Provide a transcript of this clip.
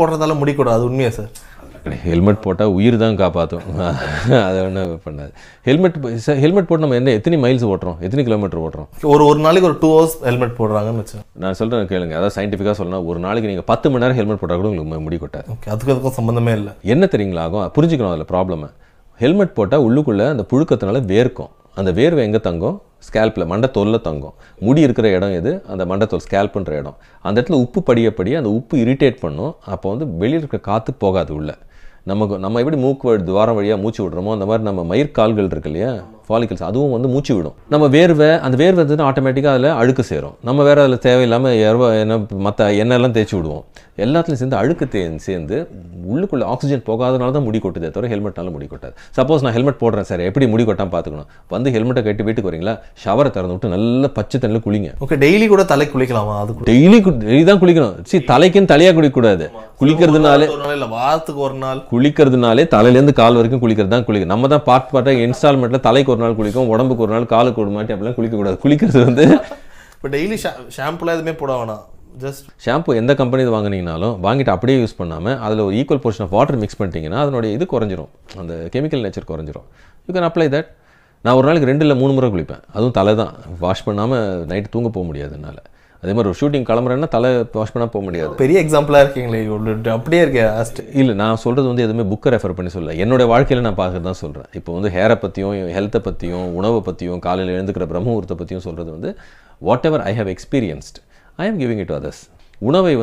போடுறதால முடிக்கூடாது உண்மையா sir helmet போட்டால் உயிர் தான் காப்பாற்றும் அதை ஒன்றும் பண்ணாது ஹெல்மெட் ஹெல்மெட் போட்டு நம்ம என்ன எத்தனை மைல்ஸ் ஓட்டுறோம் எத்தனை கிலோமீட்டர் ஓட்டுறோம் ஒரு ஒரு நாளைக்கு ஒரு டூ ஹவர்ஸ் ஹெல்மெட் போடுறாங்கன்னு வச்சு நான் சொல்கிறேன் கேளுங்க அதாவது சயின்டிஃபிக்காக சொல்லணும் ஒரு நாளைக்கு நீங்கள் பத்து மணி நேரம் ஹெல்மெட் போட்டால் கூட உங்களுக்கு முடி கொட்டாது அதுக்கு அதுக்கும் சம்மந்தமே இல்லை என்ன தெரியுங்களா ஆகும் புரிஞ்சுக்கணும் அதில் ப்ராப்ளம் ஹெல்மெட் போட்டால் உள்ளுக்குள்ளே அந்த புழுக்கத்தினால வேர்க்கும் அந்த வேர்வை எங்கே தங்கும் ஸ்கேல்பில் மண்டத்தோலில் தங்கும் முடி இருக்கிற இடம் எது அந்த மண்டத்தோல் ஸ்கேல்ப்புன்ற இடம் அந்த இடத்துல உப்பு படியப்படியே அந்த உப்பு இரிட்டேட் பண்ணும் அப்போ வந்து வெளியில் இருக்கிற காற்று போகாது உள்ளே நமக்கு நம்ம எப்படி மூக்கு துவாரம் வழியாக மூச்சு விடுறோமோ அந்த மாதிரி நம்ம மயிர்கால்கள் இருக்கு இல்லையா ஃபாலிகல்ஸ் அதுவும் வந்து மூச்சு விடும் நம்ம வேர்வை அந்த வேர்வை வந்து ஆட்டோமேட்டிக்காக அதில் அழுக்கு சேரும் நம்ம வேறு அதில் தேவையில்லாமல் எவ்வளோ என்ன மற்ற எண்ணெய்லாம் தேய்ச்சி விடுவோம் எல்லாத்துலேயும் சேர்ந்து அழுக்கு தே சேர்ந்து உள்ளுக்குள்ளே ஆக்சிஜன் போகாதனால தான் முடி கொட்டுதே தவிர ஹெல்மெட்னால முடி கொட்டாது சப்போஸ் நான் ஹெல்மெட் போடுறேன் சார் எப்படி முடி கொட்டாமல் பார்த்துக்கணும் வந்து ஹெல்மெட்டை கட்டி வீட்டுக்கு வரீங்களா ஷவரை திறந்து விட்டு நல்ல பச்சை தண்ணியில் குளிங்க ஓகே டெய்லி கூட தலை குளிக்கலாமா அது டெய்லி டெய்லி தான் குளிக்கணும் சி தலைக்குன்னு தலையாக குளிக்கக்கூடாது குளிக்கிறதுனாலே இல்லை வாரத்துக்கு ஒரு நாள் குளிக்கிறதுனாலே தலையிலேருந்து கால் வரைக்கும் குளிக்கிறது தான் குளிக்கும் நம்ம தான் பார்ட் பார்ட்டாக இன்ஸ்டால்மெண்ட்டில் தலைக்கு ஒரு நாள் குளிக்கும் உடம்புக்கு ஒரு நாள் காலுக்கு ஒரு மாட்டி அப்படிலாம் குளிக்கக்கூடாது குளிக்கிறது வந்து இப்போ டெய்லி ஷாம்புலாம் எதுவுமே போட வேணாம் ஜஸ்ட் ஷாம்பு எந்த கம்பெனி வாங்கினீங்கனாலும் வாங்கிட்டு அப்படியே யூஸ் பண்ணாமல் அதில் ஒரு equal portion of water mix பண்ணிட்டீங்கன்னா அதனுடைய இது குறைஞ்சிரும் அந்த கெமிக்கல் நேச்சர் குறைஞ்சிரும் யூ கேன் அப்ளை தட் நான் ஒரு நாளைக்கு ரெண்டு இல்லை மூணு முறை குளிப்பேன் அதுவும் தலை தான் வாஷ் பண்ணாமல் நைட்டு தூங்க போக முடியாது என்னால் அதே மாதிரி ஒரு ஷூட்டிங் கிளம்புறேன்னா தலை வாஷ் பண்ணால் போக முடியாது பெரிய எக்ஸாம்பிளாக இருக்கீங்களே அப்படியே இருக்கேன் இல்லை நான் சொல்கிறது வந்து எதுவுமே புக்கை ரெஃபர் பண்ணி சொல்ல என்னோட வாழ்க்கையில் நான் பார்க்குறது தான் சொல்கிறேன் இப்போ வந்து ஹேரை பற்றியும் ஹெல்த்தை பற்றியும் உணவை பற்றியும் காலையில் எழுந்துக்கிற பிரம்ம பற்றியும் சொல்கிறது வந்து whatever I have experienced I am giving it to others. உணவை